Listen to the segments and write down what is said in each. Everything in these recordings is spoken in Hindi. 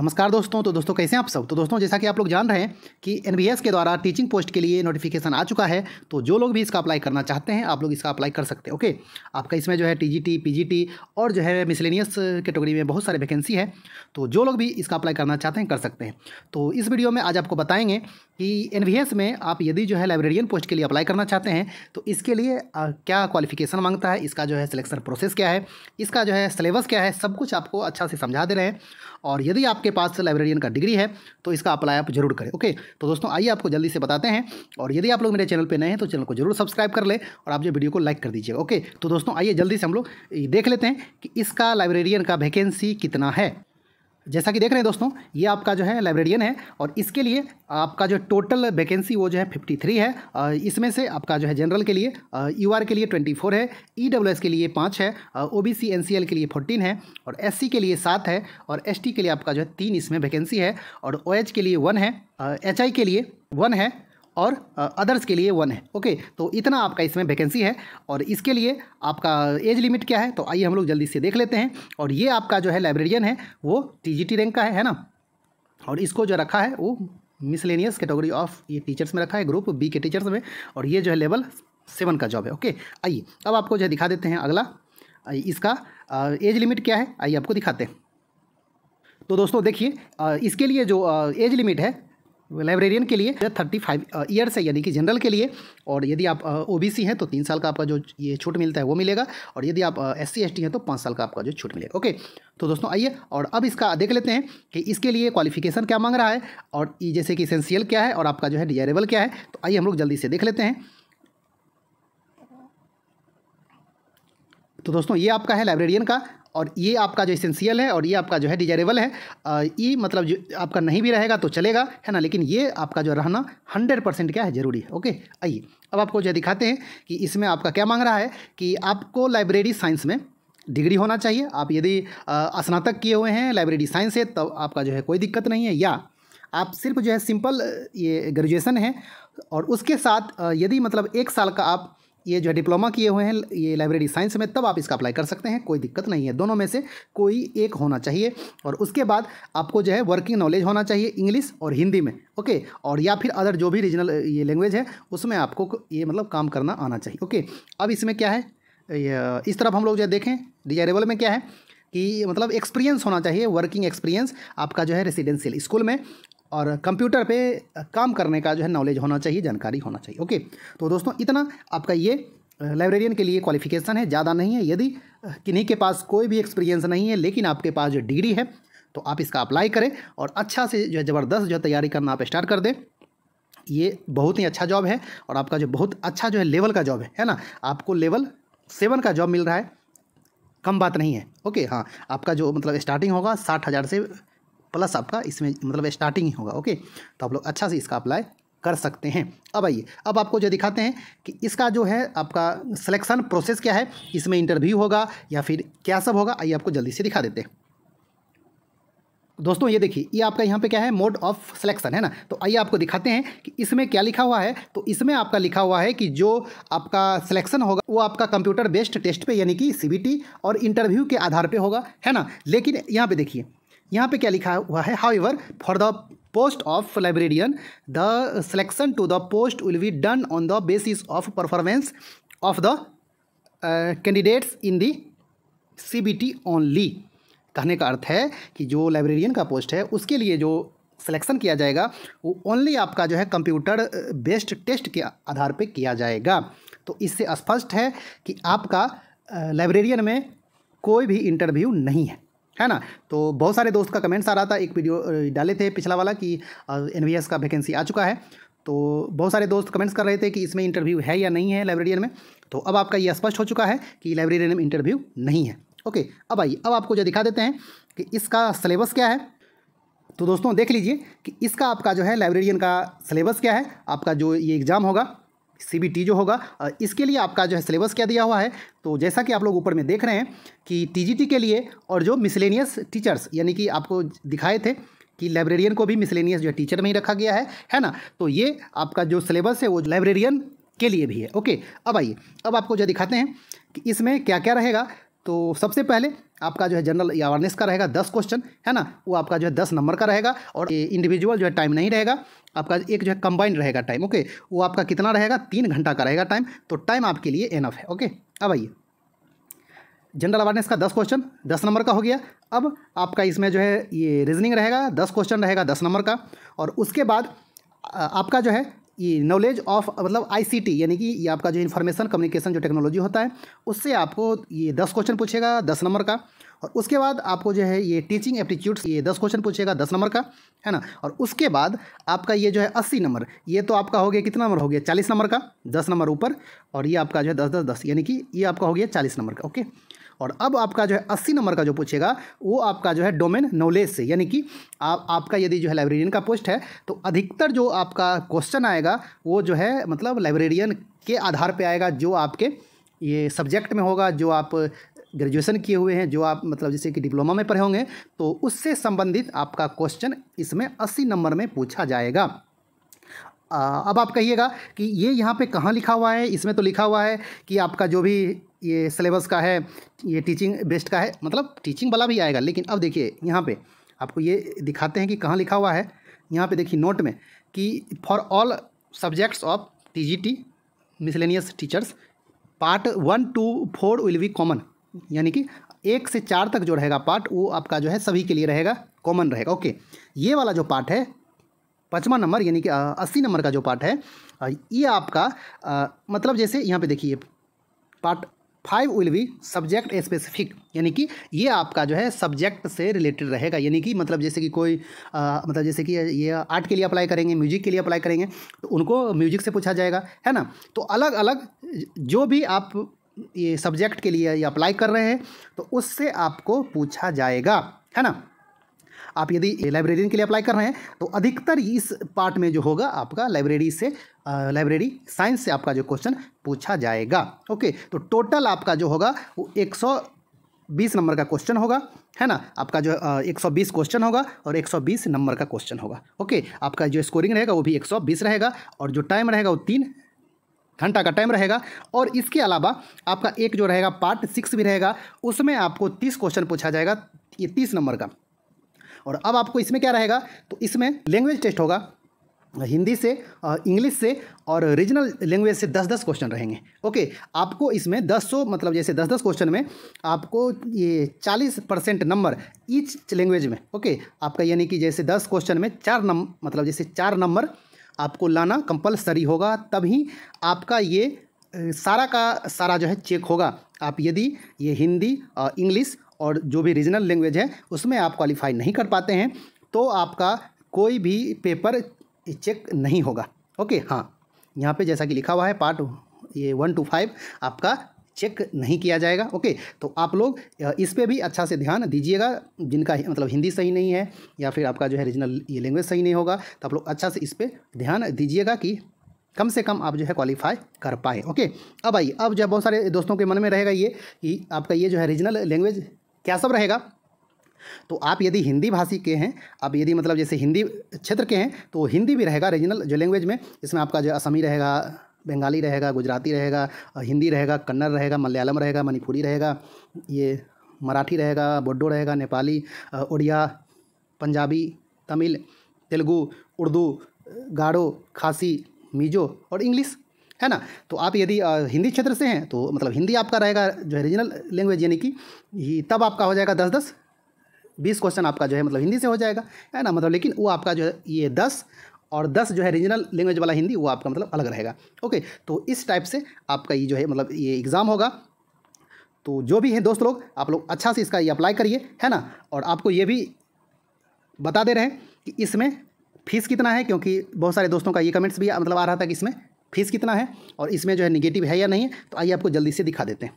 नमस्कार दोस्तों तो दोस्तों कैसे हैं आप सब तो दोस्तों जैसा कि आप लोग जान रहे हैं कि एन के द्वारा टीचिंग पोस्ट के लिए नोटिफिकेशन आ चुका है तो जो लोग भी इसका अप्लाई करना चाहते हैं आप लोग इसका अप्लाई कर सकते हैं ओके आपका इसमें जो है टी जी और जो है मिसलेनियस कैटेगरी में बहुत सारे वैकेंसी है तो जो लोग भी इसका अप्लाई करना चाहते हैं कर सकते हैं तो इस वीडियो में आज आपको बताएंगे कि एन में आप यदि जो है लाइब्रेरियन पोस्ट के लिए अप्लाई करना चाहते हैं तो इसके लिए क्या क्वालिफिकेशन मांगता है इसका जो है सिलेक्शन प्रोसेस क्या है इसका जो है सिलेबस क्या है सब कुछ आपको अच्छा से समझा दे रहे हैं और यदि आपके पास लाइब्रेरियन का डिग्री है तो इसका अप्लाई आप जरूर करें ओके तो दोस्तों आइए आपको जल्दी से बताते हैं और यदि आप लोग मेरे चैनल पर नए हैं तो चैनल को जरूर सब्सक्राइब कर लें और आप जो वीडियो को लाइक कर दीजिए ओके तो दोस्तों आइए जल्दी से हम लोग देख लेते हैं कि इसका लाइब्रेरियन का वैकेंसी कितना है जैसा कि देख रहे हैं दोस्तों ये आपका जो है लाइब्रेरियन है और इसके लिए आपका जो टोटल वैकेंसी वो जो है 53 है इसमें से आपका जो है जनरल के लिए यू के लिए 24 है ई e के लिए पाँच है ओ बी के लिए फोर्टीन है और एस के लिए सात है और एस के लिए आपका जो है तीन इसमें वैकेंसी है और ओ OH के लिए वन है एच के लिए वन है और अदर्स के लिए वन है ओके तो इतना आपका इसमें वैकेंसी है और इसके लिए आपका एज लिमिट क्या है तो आइए हम लोग जल्दी से देख लेते हैं और ये आपका जो है लाइब्रेरियन है वो टी रैंक का है है ना और इसको जो रखा है वो मिसलेनियस कैटेगरी ऑफ ये टीचर्स में रखा है ग्रुप बी के टीचर्स में और ये जो है लेवल सेवन का जॉब है ओके आइए अब आपको जो है दिखा देते हैं अगला इसका एज लिमिट क्या है आइए आपको दिखाते हैं तो दोस्तों देखिए इसके लिए जो एज लिमिट है लाइब्रेरियन के लिए थर्टी फाइव ईयर्स है यानी कि जनरल के लिए और यदि आप ओ बी सी हैं तो तीन साल का आपका जो ये छूट मिलता है वो मिलेगा और यदि आप एस सी एस टी हैं तो पाँच साल का आपका जो छूट मिलेगा ओके तो दोस्तों आइए और अब इसका देख लेते हैं कि इसके लिए क्वालिफिकेशन क्या मांग रहा है और जैसे कि इसेंशियल क्या है और आपका जो है डिजायरेबल क्या है तो आइए हम लोग जल्दी से देख लेते हैं तो दोस्तों ये आपका है लाइब्रेरियन का और ये आपका जो इसेंशियल है और ये आपका जो है डिजायरेबल है ये मतलब जो आपका नहीं भी रहेगा तो चलेगा है ना लेकिन ये आपका जो रहना हंड्रेड परसेंट क्या है ज़रूरी है ओके आइए अब आपको जो दिखाते हैं कि इसमें आपका क्या मांग रहा है कि आपको लाइब्रेरी साइंस में डिग्री होना चाहिए आप यदि स्नातक किए हुए हैं लाइब्रेरी साइंस से तब तो आपका जो है कोई दिक्कत नहीं है या आप सिर्फ जो है सिंपल ये ग्रेजुएसन है और उसके साथ यदि मतलब एक साल का आप ये जो है डिप्लोमा किए हुए हैं ये लाइब्रेरी साइंस में तब आप इसका अप्लाई कर सकते हैं कोई दिक्कत नहीं है दोनों में से कोई एक होना चाहिए और उसके बाद आपको जो है वर्किंग नॉलेज होना चाहिए इंग्लिश और हिंदी में ओके और या फिर अदर जो भी रीजनल ये लैंग्वेज है उसमें आपको ये मतलब काम करना आना चाहिए ओके अब इसमें क्या है इस तरफ हम लोग जो देखें डिजायरेबल में क्या है कि मतलब एक्सपीरियंस होना चाहिए वर्किंग एक्सपीरियंस आपका जो है रेसिडेंशियल स्कूल में और कंप्यूटर पे काम करने का जो है नॉलेज होना चाहिए जानकारी होना चाहिए ओके तो दोस्तों इतना आपका ये लाइब्रेरियन के लिए क्वालिफिकेशन है ज़्यादा नहीं है यदि किन्हीं के पास कोई भी एक्सपीरियंस नहीं है लेकिन आपके पास जो डिग्री है तो आप इसका अप्लाई करें और अच्छा से जो है ज़बरदस्त जो तैयारी करना आप स्टार्ट कर दें ये बहुत ही अच्छा जॉब है और आपका जो बहुत अच्छा जो है लेवल का जॉब है है ना आपको लेवल सेवन का जॉब मिल रहा है कम बात नहीं है ओके हाँ आपका जो मतलब स्टार्टिंग होगा साठ हज़ार से प्लस आपका इसमें मतलब स्टार्टिंग ही होगा ओके तो आप लोग अच्छा से इसका अप्लाई कर सकते हैं अब आइए अब आपको जो दिखाते हैं कि इसका जो है आपका सिलेक्शन प्रोसेस क्या है इसमें इंटरव्यू होगा या फिर क्या सब होगा आइए आपको जल्दी से दिखा देते हैं दोस्तों ये देखिए ये आपका यहाँ पे क्या है मोड ऑफ सिलेक्शन है ना तो आइए आपको दिखाते हैं कि इसमें क्या लिखा हुआ है तो इसमें आपका लिखा हुआ है कि जो आपका सिलेक्शन होगा वो आपका कंप्यूटर बेस्ड टेस्ट पे यानी कि सीबीटी और इंटरव्यू के आधार पे होगा है ना लेकिन यहाँ पे देखिए यहाँ पे क्या लिखा हुआ है however for the post of librarian the selection to the post will be done on the basis of performance of the candidates in the C B T only कहने का अर्थ है कि जो लाइब्रेरियन का पोस्ट है उसके लिए जो सिलेक्शन किया जाएगा वो ओनली आपका जो है कंप्यूटर बेस्ड टेस्ट के आधार पे किया जाएगा तो इससे स्पष्ट है कि आपका लाइब्रेरियन uh, में कोई भी इंटरव्यू नहीं है है ना तो बहुत सारे दोस्त का कमेंट्स आ रहा था एक वीडियो डाले थे पिछला वाला कि एन का वैकेंसी आ चुका है तो बहुत सारे दोस्त कमेंट्स कर रहे थे कि इसमें इंटरव्यू है या नहीं है लाइब्रेरियन में तो अब आपका ये स्पष्ट हो चुका है कि लाइब्रेरियन में इंटरव्यू नहीं है ओके अब आइए अब आपको जो दिखा देते हैं कि इसका सिलेबस क्या है तो दोस्तों देख लीजिए कि इसका आपका जो है लाइब्रेरियन का सिलेबस क्या है आपका जो ये एग्ज़ाम होगा सी जो होगा इसके लिए आपका जो है सिलेबस क्या दिया हुआ है तो जैसा कि आप लोग ऊपर में देख रहे हैं कि टी के लिए और जो मिसलेनियस टीचर्स यानी कि आपको दिखाए थे कि लाइब्रेरियन को भी मिसलेनियस जो है टीचर में ही रखा गया है है ना तो ये आपका जो सिलेबस है वो लाइब्रेरियन के लिए भी है ओके अब आइए अब आपको जो दिखाते हैं कि इसमें क्या क्या रहेगा तो सबसे पहले आपका जो है जनरल अवेयरनेस का रहेगा दस क्वेश्चन है ना वो आपका जो है दस नंबर का रहेगा और इंडिविजुअल जो है टाइम नहीं रहेगा आपका एक जो है कंबाइंड रहेगा टाइम ओके वो आपका कितना रहेगा तीन घंटा का रहेगा टाइम तो टाइम आपके लिए एनफ है ओके अब आइए जनरल अवेयरनेस का दस क्वेश्चन दस नंबर का हो गया अब आपका इसमें जो है ये रीजनिंग रहेगा दस क्वेश्चन रहेगा दस नंबर का और उसके बाद आपका जो है ये नॉलेज ऑफ मतलब आईसीटी यानी कि ये आपका जो इन्फॉर्मेशन कम्युनिकेशन जो टेक्नोलॉजी होता है उससे आपको ये दस क्वेश्चन पूछेगा दस नंबर का और उसके बाद आपको जो है ये टीचिंग एप्टीट्यूड्स ये दस क्वेश्चन पूछेगा दस नंबर का है ना और उसके बाद आपका ये जो है अस्सी नंबर ये तो आपका हो गया कितना नंबर हो गया चालीस नंबर का दस नंबर ऊपर और ये आपका जो है दस दस दस यानी कि ये आपका हो गया चालीस नंबर का ओके और अब आपका जो है अस्सी नंबर का जो पूछेगा वो आपका जो है डोमेन नॉलेज से यानी कि आप आपका यदि जो है लाइब्रेरियन का पोस्ट है तो अधिकतर जो आपका क्वेश्चन आएगा वो जो है मतलब लाइब्रेरियन के आधार पर आएगा जो आपके ये सब्जेक्ट में होगा जो आप ग्रेजुएशन किए हुए हैं जो आप मतलब जैसे कि डिप्लोमा में पढ़े होंगे तो उससे संबंधित आपका क्वेश्चन इसमें अस्सी नंबर में पूछा जाएगा आ, अब आप कहिएगा कि ये यहाँ पे कहाँ लिखा हुआ है इसमें तो लिखा हुआ है कि आपका जो भी ये सिलेबस का है ये टीचिंग बेस्ड का है मतलब टीचिंग वाला भी आएगा लेकिन अब देखिए यहाँ पे आपको ये दिखाते हैं कि कहाँ लिखा हुआ है यहाँ पे देखिए नोट में कि for all subjects of T G T miscellaneous teachers part one two four will be common यानी कि एक से चार तक जो रहेगा पार्ट वो आपका जो है सभी के लिए रहेगा कॉमन रहेगा ओके ये वाला जो पार्ट है पचवा नंबर यानी कि अस्सी नंबर का जो पार्ट है ये आपका आ, मतलब जैसे यहाँ पे देखिए part five will be subject specific यानी कि ये आपका जो है सब्जेक्ट से रिलेटेड रहेगा यानी कि मतलब जैसे कि कोई आ, मतलब जैसे कि ये आर्ट के लिए अप्लाई करेंगे म्यूजिक के लिए अप्लाई करेंगे तो उनको म्यूजिक से पूछा जाएगा है ना तो अलग अलग जो भी आप ये सब्जेक्ट के लिए ये अप्लाई कर रहे हैं तो उससे आपको पूछा जाएगा है ना आप यदि लाइब्रेरियन के लिए अप्लाई कर रहे हैं तो अधिकतर इस पार्ट में जो होगा आपका लाइब्रेरी से लाइब्रेरी साइंस से आपका जो क्वेश्चन पूछा जाएगा ओके तो टोटल आपका जो होगा वो एक बीस नंबर का क्वेश्चन होगा है ना आपका जो एक सौ बीस क्वेश्चन होगा और एक सौ बीस नंबर का क्वेश्चन होगा ओके आपका जो स्कोरिंग रहेगा वो भी एक सौ बीस रहेगा और जो टाइम रहेगा वो तीन घंटा का टाइम रहेगा और इसके अलावा आपका एक जो रहेगा पार्ट सिक्स भी रहेगा उसमें आपको तीस क्वेश्चन पूछा जाएगा ये तीस नंबर का और अब आपको इसमें क्या रहेगा तो इसमें लैंग्वेज टेस्ट होगा हिंदी से इंग्लिश से और रीजनल लैंग्वेज से दस दस क्वेश्चन रहेंगे ओके आपको इसमें दस सौ मतलब जैसे दस दस क्वेश्चन में आपको ये चालीस परसेंट नंबर ईच लैंग्वेज में ओके आपका यानी कि जैसे दस क्वेश्चन में चार नम मतलब जैसे चार नंबर आपको लाना कंपलसरी होगा तभी आपका ये सारा का सारा जो है चेक होगा आप यदि ये हिंदी इंग्लिश और जो भी रीजनल लैंग्वेज है उसमें आप क्वालिफाई नहीं कर पाते हैं तो आपका कोई भी पेपर चेक नहीं होगा ओके हाँ यहाँ पे जैसा कि लिखा हुआ है पार्ट ये वन टू फाइव आपका चेक नहीं किया जाएगा ओके तो आप लोग इस पर भी अच्छा से ध्यान दीजिएगा जिनका मतलब हिंदी सही नहीं है या फिर आपका जो है रीजनल ये लैंग्वेज सही नहीं होगा तो आप लोग अच्छा से इस पर ध्यान दीजिएगा कि कम से कम आप जो है क्वालिफाई कर पाए ओके अब आइए अब जो बहुत सारे दोस्तों के मन में रहेगा ये कि आपका ये जो है रीजनल लैंग्वेज क्या सब रहेगा तो आप यदि हिंदी भाषी के हैं अब यदि मतलब जैसे हिंदी क्षेत्र के हैं तो हिंदी भी रहेगा रीजनल जो लैंग्वेज में इसमें आपका जो असमी रहेगा बंगाली रहेगा गुजराती रहेगा हिंदी रहेगा कन्नड़ रहेगा मलयालम रहेगा मणिपुरी रहेगा ये मराठी रहेगा बोडो रहेगा नेपाली उड़िया पंजाबी तमिल तेलुगू उर्दू गाड़ो खासी मीजो और इंग्लिश है ना तो आप यदि हिंदी क्षेत्र से हैं तो मतलब हिंदी आपका रहेगा जो है रीजनल लैंग्वेज यानी कि तब आपका हो जाएगा दस दस बीस क्वेश्चन आपका जो है मतलब हिंदी से हो जाएगा है ना मतलब लेकिन वो आपका जो है ये दस और दस जो है रीजनल लैंग्वेज वाला हिंदी वो आपका मतलब अलग रहेगा ओके तो इस टाइप से आपका ये जो है मतलब ये एग्ज़ाम होगा तो जो भी है दोस्त लोग आप लोग अच्छा से इसका ये अप्लाई करिए है ना और आपको ये भी बता दे रहे हैं कि इसमें फ़ीस कितना है क्योंकि बहुत सारे दोस्तों का ये कमेंट्स भी मतलब आ रहा था कि इसमें फीस कितना है और इसमें जो है निगेटिव है या नहीं तो आइए आपको जल्दी से दिखा देते हैं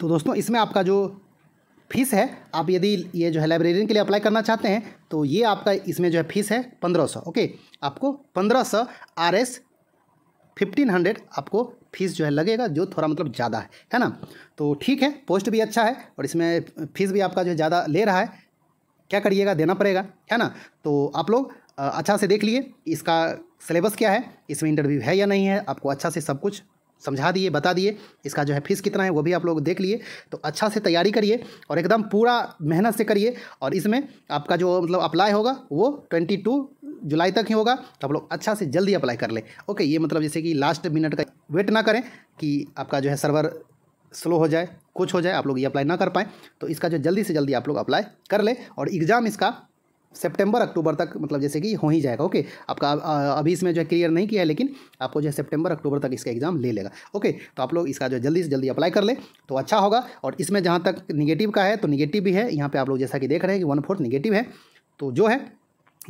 तो दोस्तों इसमें आपका जो फीस है आप यदि ये जो है लाइब्रेरियन के लिए अप्लाई करना चाहते हैं तो ये आपका इसमें जो है फीस है पंद्रह सौ ओके आपको पंद्रह सौ आर एस फिफ्टीन हंड्रेड आपको फीस जो है लगेगा जो थोड़ा मतलब ज़्यादा है है ना तो ठीक है पोस्ट भी अच्छा है और इसमें फीस भी आपका जो है ज़्यादा ले रहा है क्या करिएगा देना पड़ेगा है ना तो आप लोग अच्छा से देख लिए इसका सिलेबस क्या है इसमें इंटरव्यू है या नहीं है आपको अच्छा से सब कुछ समझा दिए बता दिए इसका जो है फीस कितना है वो भी आप लोग देख लिए तो अच्छा से तैयारी करिए और एकदम पूरा मेहनत से करिए और इसमें आपका जो मतलब अप्लाई होगा वो ट्वेंटी टू जुलाई तक ही होगा तो आप लोग अच्छा से जल्दी अप्लाई कर लें ओके ये मतलब जैसे कि लास्ट मिनट का वेट ना करें कि आपका जो है सर्वर स्लो हो जाए कुछ हो जाए आप लोग ये अप्लाई ना कर पाएँ तो इसका जो जल्दी से जल्दी आप लोग अप्लाई कर लें और एग्ज़ाम इसका सेप्टेम्बर अक्टूबर तक मतलब जैसे कि हो ही जाएगा ओके आपका अभी इसमें जो है क्लियर नहीं किया है लेकिन आपको जो है सेप्टेम्बर अक्टूबर तक इसका एग्ज़ाम ले लेगा ओके तो आप लोग इसका जो जल्दी से जल्दी अप्लाई कर ले तो अच्छा होगा और इसमें जहाँ तक निगेटिव का है तो निगेटिव भी है यहाँ पर आप लोग जैसा कि देख रहे हैं कि वन फोर्थ निगेटिव है तो जो है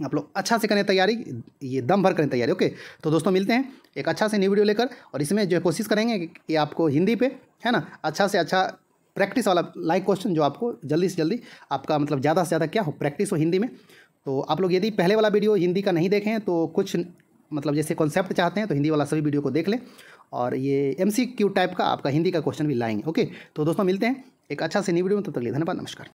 आप लोग अच्छा से करें तैयारी ये दम भर करें तैयारी ओके तो दोस्तों मिलते हैं एक अच्छा से न्यू वीडियो लेकर और इसमें जो है कोशिश करेंगे कि आपको हिंदी पे है ना अच्छा से अच्छा प्रैक्टिस वाला लाइक क्वेश्चन जो आपको जल्दी से जल्दी आपका मतलब ज़्यादा से ज़्यादा क्या हो प्रैक्टिस हो हिंदी में तो आप लोग यदि पहले वाला वीडियो हिंदी का नहीं देखें तो कुछ मतलब जैसे कॉन्सेप्ट चाहते हैं तो हिंदी वाला सभी वीडियो को देख लें और ये एम टाइप का आपका हिंदी का क्वेश्चन भी लाएंगे ओके तो दोस्तों मिलते हैं एक अच्छा से नई वीडियो में तब तो तक लिए धन्यवाद नमस्कार